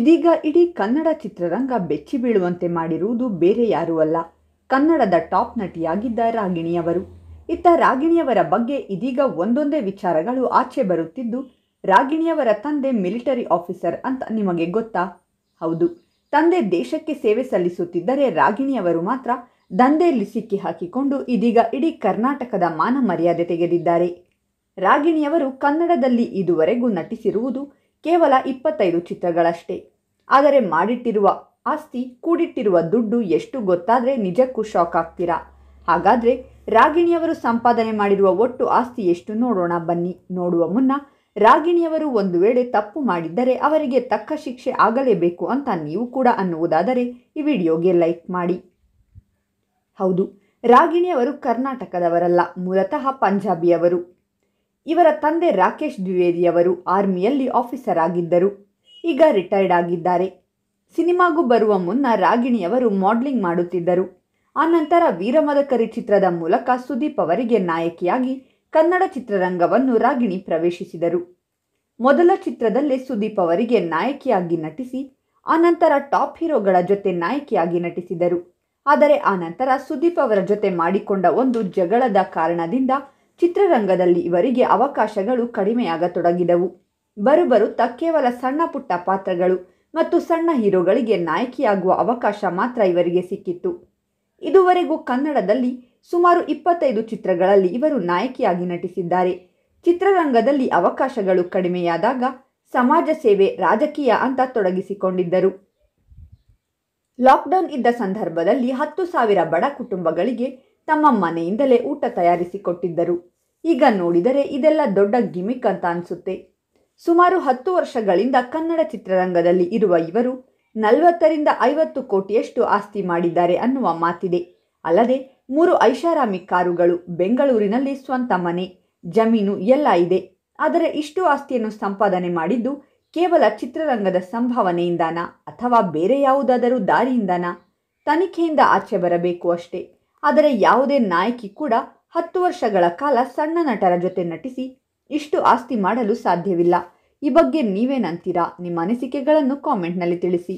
ಇದೀಗ ಇಡೀ ಕನ್ನಡ ಚಿತ್ರರಂಗ ಬೆಚ್ಚಿ ಬೀಳುವಂತೆ ಮಾಡಿರುವುದು ಬೇರೆ ಯಾರೂ ಅಲ್ಲ ಕನ್ನಡದ ಟಾಪ್ ನಟಿಯಾಗಿದ್ದ ರಾಗಿಣಿಯವರು ಇತ್ತ ರಾಗಿಣಿಯವರ ಬಗ್ಗೆ ಇದೀಗ ಒಂದೊಂದೇ ವಿಚಾರಗಳು ಆಚೆ ಬರುತ್ತಿದ್ದು ರಾಗಿಣಿಯವರ ತಂದೆ ಮಿಲಿಟರಿ ಆಫೀಸರ್ ಅಂತ ನಿಮಗೆ ಗೊತ್ತಾ ಹೌದು ತಂದೆ ದೇಶಕ್ಕೆ ಸೇವೆ ಸಲ್ಲಿಸುತ್ತಿದ್ದರೆ ರಾಗಿಣಿಯವರು ಮಾತ್ರ ದಂಧೆಯಲ್ಲಿ ಸಿಕ್ಕಿ ಹಾಕಿಕೊಂಡು ಇದೀಗ ಇಡೀ ಕರ್ನಾಟಕದ ಮಾನ ಮರ್ಯಾದೆ ತೆಗೆದಿದ್ದಾರೆ ರಾಗಿಣಿಯವರು ಕನ್ನಡದಲ್ಲಿ ಇದುವರೆಗೂ ನಟಿಸಿರುವುದು ಕೇವಲ ಇಪ್ಪತ್ತೈದು ಚಿತ್ರಗಳಷ್ಟೇ ಆದರೆ ಮಾಡಿಟ್ಟಿರುವ ಆಸ್ತಿ ಕೂಡಿಟ್ಟಿರುವ ದುಡ್ಡು ಎಷ್ಟು ಗೊತ್ತಾದರೆ ನಿಜಕ್ಕೂ ಶಾಕ್ ಆಗ್ತೀರಾ ಹಾಗಾದರೆ ರಾಗಿಣಿಯವರು ಸಂಪಾದನೆ ಮಾಡಿರುವ ಒಟ್ಟು ಆಸ್ತಿ ಎಷ್ಟು ನೋಡೋಣ ಬನ್ನಿ ನೋಡುವ ಮುನ್ನ ರಾಗಿಣಿಯವರು ಒಂದು ವೇಳೆ ತಪ್ಪು ಮಾಡಿದ್ದರೆ ಅವರಿಗೆ ತಕ್ಕ ಶಿಕ್ಷೆ ಆಗಲೇಬೇಕು ಅಂತ ನೀವು ಕೂಡ ಅನ್ನುವುದಾದರೆ ಈ ವಿಡಿಯೋಗೆ ಲೈಕ್ ಮಾಡಿ ಹೌದು ರಾಗಿಣಿಯವರು ಕರ್ನಾಟಕದವರಲ್ಲ ಮೂಲತಃ ಪಂಜಾಬಿಯವರು ಇವರ ತಂದೆ ರಾಕೇಶ್ ಅವರು ಆರ್ಮಿಯಲ್ಲಿ ಆಫೀಸರ್ ಆಗಿದ್ದರು ಈಗ ರಿಟೈರ್ಡ್ ಆಗಿದ್ದಾರೆ ಸಿನಿಮಾಗೂ ಬರುವ ಮುನ್ನ ರಾಗಿಣಿಯವರು ಮಾಡಲಿಂಗ್ ಮಾಡುತ್ತಿದ್ದರು ಆನಂತರ ವೀರಮದಕರಿ ಚಿತ್ರದ ಮೂಲಕ ಸುದೀಪ್ ಅವರಿಗೆ ನಾಯಕಿಯಾಗಿ ಕನ್ನಡ ಚಿತ್ರರಂಗವನ್ನು ರಾಗಿಣಿ ಪ್ರವೇಶಿಸಿದರು ಮೊದಲ ಚಿತ್ರದಲ್ಲೇ ಸುದೀಪ್ ಅವರಿಗೆ ನಾಯಕಿಯಾಗಿ ನಟಿಸಿ ಆನಂತರ ಟಾಪ್ ಹೀರೋಗಳ ಜೊತೆ ನಾಯಕಿಯಾಗಿ ನಟಿಸಿದರು ಆದರೆ ಆನಂತರ ಸುದೀಪ್ ಅವರ ಜೊತೆ ಮಾಡಿಕೊಂಡ ಒಂದು ಜಗಳದ ಕಾರಣದಿಂದ ಚಿತ್ರರಂಗದಲ್ಲಿ ಇವರಿಗೆ ಅವಕಾಶಗಳು ಕಡಿಮೆಯಾಗತೊಡಗಿದವು ಬರುಬರುತ್ತಾ ಕೇವಲ ಸಣ್ಣ ಪುಟ್ಟ ಪಾತ್ರಗಳು ಮತ್ತು ಸಣ್ಣ ಹೀರೋಗಳಿಗೆ ನಾಯಕಿಯಾಗುವ ಅವಕಾಶ ಮಾತ್ರ ಇವರಿಗೆ ಸಿಕ್ಕಿತ್ತು ಇದುವರೆಗೂ ಕನ್ನಡದಲ್ಲಿ ಸುಮಾರು ಇಪ್ಪತ್ತೈದು ಚಿತ್ರಗಳಲ್ಲಿ ಇವರು ನಾಯಕಿಯಾಗಿ ನಟಿಸಿದ್ದಾರೆ ಚಿತ್ರರಂಗದಲ್ಲಿ ಅವಕಾಶಗಳು ಕಡಿಮೆಯಾದಾಗ ಸಮಾಜ ಸೇವೆ ರಾಜಕೀಯ ಅಂತ ತೊಡಗಿಸಿಕೊಂಡಿದ್ದರು ಲಾಕ್ಡೌನ್ ಇದ್ದ ಸಂದರ್ಭದಲ್ಲಿ ಹತ್ತು ಸಾವಿರ ಬಡ ಕುಟುಂಬಗಳಿಗೆ ತಮ್ಮ ಮನೆಯಿಂದಲೇ ಊಟ ತಯಾರಿಸಿಕೊಟ್ಟಿದ್ದರು ಈಗ ನೋಡಿದರೆ ಇದೆಲ್ಲ ದೊಡ್ಡ ಗಿಮಿಕ್ ಅಂತ ಅನಿಸುತ್ತೆ ಸುಮಾರು ಹತ್ತು ವರ್ಷಗಳಿಂದ ಕನ್ನಡ ಚಿತ್ರರಂಗದಲ್ಲಿ ಇರುವ ಇವರು ನಲವತ್ತರಿಂದ ಐವತ್ತು ಕೋಟಿಯಷ್ಟು ಆಸ್ತಿ ಮಾಡಿದ್ದಾರೆ ಅನ್ನುವ ಮಾತಿದೆ ಅಲ್ಲದೆ ಮೂರು ಐಷಾರಾಮಿ ಕಾರುಗಳು ಬೆಂಗಳೂರಿನಲ್ಲಿ ಸ್ವಂತ ಮನೆ ಜಮೀನು ಎಲ್ಲ ಇದೆ ಆದರೆ ಇಷ್ಟು ಆಸ್ತಿಯನ್ನು ಸಂಪಾದನೆ ಮಾಡಿದ್ದು ಕೇವಲ ಚಿತ್ರರಂಗದ ಸಂಭಾವನೆಯಿಂದನಾ ಅಥವಾ ಬೇರೆ ಯಾವುದಾದರೂ ದಾರಿಯಿಂದನಾ ತನಿಖೆಯಿಂದ ಆಚೆ ಬರಬೇಕು ಅಷ್ಟೇ ಆದರೆ ಯಾವುದೇ ನಾಯಕಿ ಕೂಡ ಹತ್ತು ವರ್ಷಗಳ ಕಾಲ ಸಣ್ಣ ನಟರ ಜೊತೆ ನಟಿಸಿ ಇಷ್ಟು ಆಸ್ತಿ ಮಾಡಲು ಸಾಧ್ಯವಿಲ್ಲ ಈ ಬಗ್ಗೆ ನೀವೇನಂತೀರಾ ನಿಮ್ಮ ಅನಿಸಿಕೆಗಳನ್ನು ಕಾಮೆಂಟ್ನಲ್ಲಿ ತಿಳಿಸಿ